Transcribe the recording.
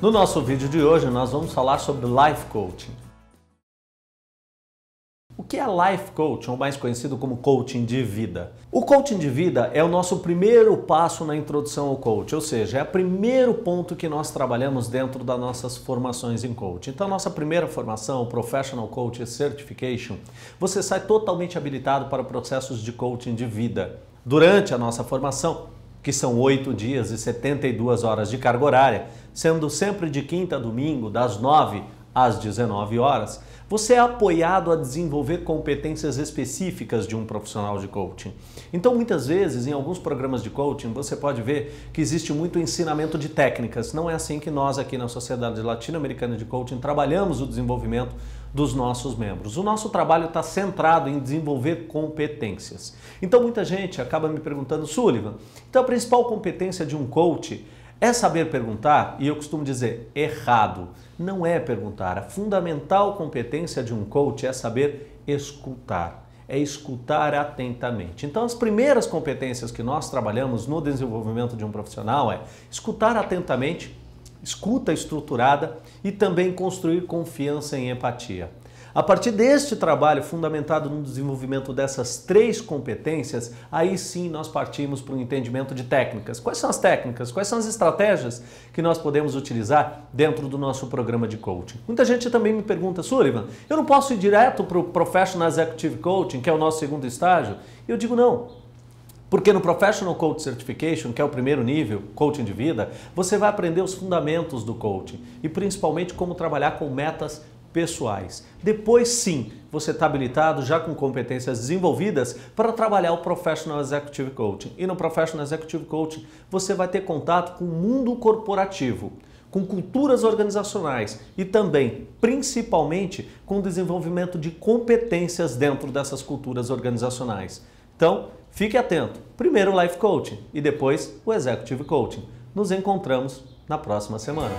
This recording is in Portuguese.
No nosso vídeo de hoje, nós vamos falar sobre Life Coaching. O que é Life Coaching, ou mais conhecido como coaching de vida? O coaching de vida é o nosso primeiro passo na introdução ao coach, ou seja, é o primeiro ponto que nós trabalhamos dentro das nossas formações em coaching. Então, nossa primeira formação, Professional Coach Certification, você sai totalmente habilitado para processos de coaching de vida. Durante a nossa formação, que são oito dias e 72 horas de carga horária, sendo sempre de quinta a domingo, das 9 às 19 horas, você é apoiado a desenvolver competências específicas de um profissional de coaching. Então, muitas vezes, em alguns programas de coaching, você pode ver que existe muito ensinamento de técnicas. Não é assim que nós, aqui na Sociedade Latino-Americana de Coaching, trabalhamos o desenvolvimento dos nossos membros. O nosso trabalho está centrado em desenvolver competências. Então muita gente acaba me perguntando, Sullivan, então a principal competência de um coach é saber perguntar, e eu costumo dizer errado, não é perguntar. A fundamental competência de um coach é saber escutar, é escutar atentamente. Então, as primeiras competências que nós trabalhamos no desenvolvimento de um profissional é escutar atentamente escuta estruturada e também construir confiança em empatia. A partir deste trabalho fundamentado no desenvolvimento dessas três competências, aí sim nós partimos para o um entendimento de técnicas. Quais são as técnicas? Quais são as estratégias que nós podemos utilizar dentro do nosso programa de coaching? Muita gente também me pergunta, Sullivan, eu não posso ir direto para o Professional Executive Coaching, que é o nosso segundo estágio? Eu digo não. Porque no Professional Coach Certification, que é o primeiro nível, coaching de vida, você vai aprender os fundamentos do coaching e principalmente como trabalhar com metas pessoais. Depois sim, você está habilitado já com competências desenvolvidas para trabalhar o Professional Executive Coaching. E no Professional Executive Coaching, você vai ter contato com o mundo corporativo, com culturas organizacionais e também, principalmente, com o desenvolvimento de competências dentro dessas culturas organizacionais. Então, fique atento. Primeiro o Life Coaching e depois o Executive Coaching. Nos encontramos na próxima semana.